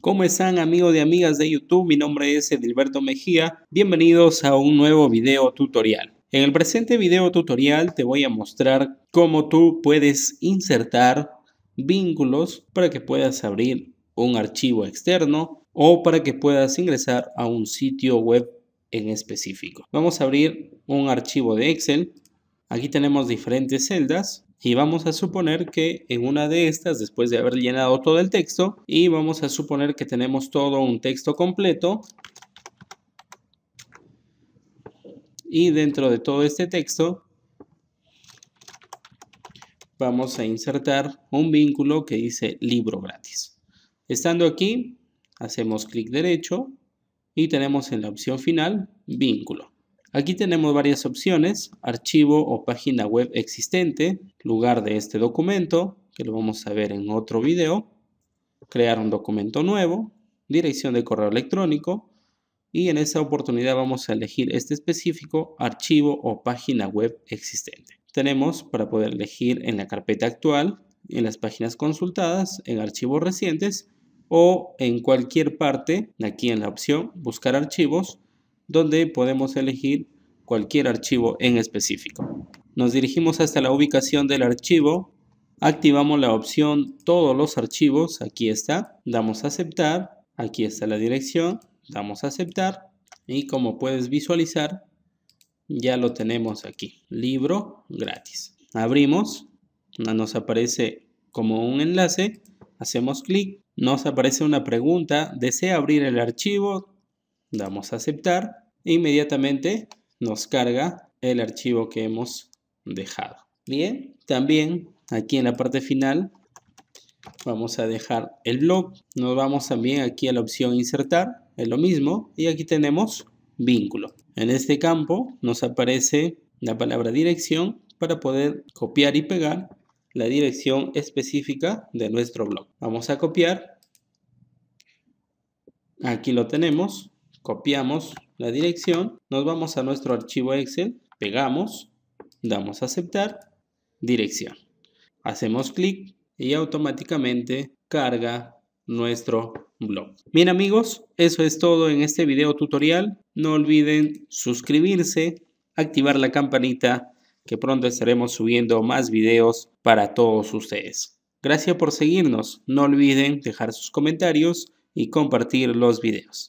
¿Cómo están amigos y amigas de YouTube? Mi nombre es Edilberto Mejía. Bienvenidos a un nuevo video tutorial. En el presente video tutorial te voy a mostrar cómo tú puedes insertar vínculos para que puedas abrir un archivo externo o para que puedas ingresar a un sitio web en específico. Vamos a abrir un archivo de Excel Aquí tenemos diferentes celdas y vamos a suponer que en una de estas, después de haber llenado todo el texto, y vamos a suponer que tenemos todo un texto completo, y dentro de todo este texto vamos a insertar un vínculo que dice libro gratis. Estando aquí, hacemos clic derecho y tenemos en la opción final vínculo. Aquí tenemos varias opciones, archivo o página web existente, lugar de este documento, que lo vamos a ver en otro video, crear un documento nuevo, dirección de correo electrónico, y en esta oportunidad vamos a elegir este específico archivo o página web existente. Tenemos para poder elegir en la carpeta actual, en las páginas consultadas, en archivos recientes o en cualquier parte, aquí en la opción buscar archivos, donde podemos elegir cualquier archivo en específico. Nos dirigimos hasta la ubicación del archivo, activamos la opción todos los archivos, aquí está, damos a aceptar, aquí está la dirección, damos a aceptar y como puedes visualizar ya lo tenemos aquí, libro gratis. Abrimos, nos aparece como un enlace, hacemos clic, nos aparece una pregunta, ¿desea abrir el archivo? damos a aceptar e inmediatamente nos carga el archivo que hemos dejado. Bien, también aquí en la parte final vamos a dejar el blog, nos vamos también aquí a la opción insertar, es lo mismo, y aquí tenemos vínculo. En este campo nos aparece la palabra dirección para poder copiar y pegar la dirección específica de nuestro blog. Vamos a copiar, aquí lo tenemos, copiamos la dirección, nos vamos a nuestro archivo Excel, pegamos, damos a aceptar, dirección. Hacemos clic y automáticamente carga nuestro blog. Bien amigos, eso es todo en este video tutorial. No olviden suscribirse, activar la campanita que pronto estaremos subiendo más videos para todos ustedes. Gracias por seguirnos. No olviden dejar sus comentarios y compartir los videos.